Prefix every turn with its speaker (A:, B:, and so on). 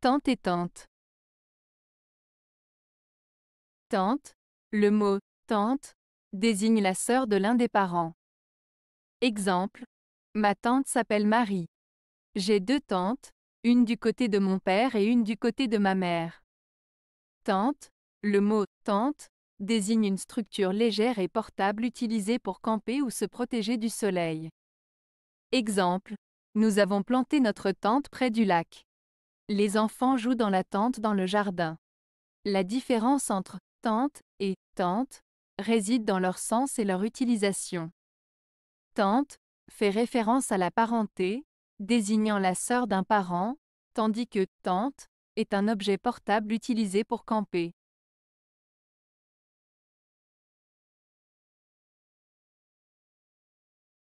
A: Tante et tante.
B: Tante. Le mot tante désigne la sœur de l'un des parents. Exemple. Ma tante s'appelle Marie. J'ai deux tantes, une du côté de mon père et une du côté de ma mère. Tente, le mot tente désigne une structure légère et portable utilisée pour camper ou se protéger du soleil. Exemple, nous avons planté notre tente près du lac. Les enfants jouent dans la tente dans le jardin. La différence entre tente et tente réside dans leur sens et leur utilisation. Tente » fait référence à la parenté, désignant la sœur d'un parent, tandis que tente est un objet portable utilisé pour camper.